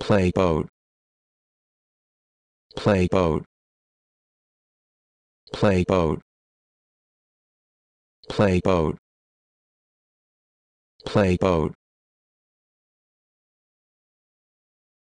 playboat playboat playboat playboat playboat